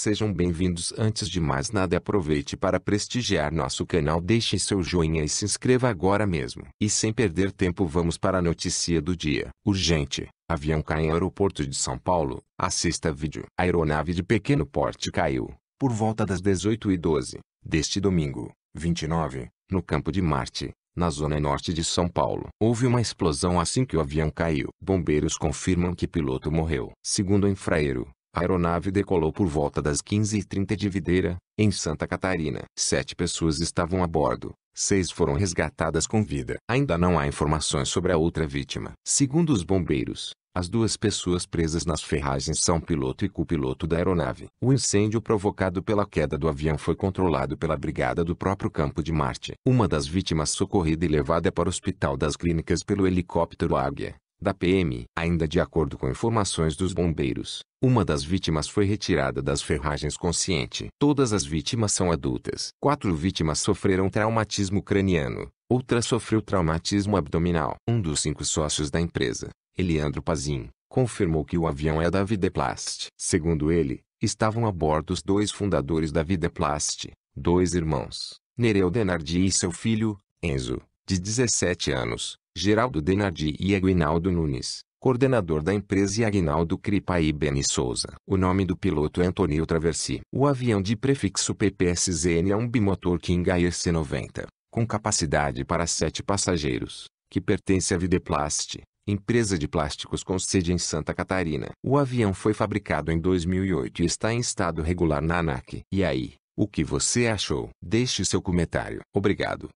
Sejam bem-vindos. Antes de mais nada, aproveite para prestigiar nosso canal, deixe seu joinha e se inscreva agora mesmo. E sem perder tempo, vamos para a notícia do dia. Urgente. Avião cai em aeroporto de São Paulo. Assista vídeo. A aeronave de pequeno porte caiu por volta das 18h12 deste domingo, 29, no campo de Marte, na zona norte de São Paulo. Houve uma explosão assim que o avião caiu. Bombeiros confirmam que piloto morreu. Segundo o infraero, a aeronave decolou por volta das 15h30 de Videira, em Santa Catarina. Sete pessoas estavam a bordo, seis foram resgatadas com vida. Ainda não há informações sobre a outra vítima. Segundo os bombeiros, as duas pessoas presas nas ferragens são piloto e copiloto da aeronave. O incêndio provocado pela queda do avião foi controlado pela brigada do próprio campo de Marte. Uma das vítimas socorrida e levada para o hospital das clínicas pelo helicóptero Águia da PM. Ainda de acordo com informações dos bombeiros, uma das vítimas foi retirada das ferragens consciente. Todas as vítimas são adultas. Quatro vítimas sofreram traumatismo craniano, outra sofreu traumatismo abdominal. Um dos cinco sócios da empresa, Eliandro Pazin, confirmou que o avião é da Videplast. Segundo ele, estavam a bordo os dois fundadores da Videplast, dois irmãos, Nereu Denardi e seu filho, Enzo de 17 anos, Geraldo Denardi e Aguinaldo Nunes, coordenador da empresa e Aguinaldo Cripa e Beni Souza. O nome do piloto é Antonio Traversi. O avião de prefixo PPSZN é um bimotor King ARC-90, com capacidade para sete passageiros, que pertence à Videplast, empresa de plásticos com sede em Santa Catarina. O avião foi fabricado em 2008 e está em estado regular na ANAC. E aí, o que você achou? Deixe seu comentário. Obrigado.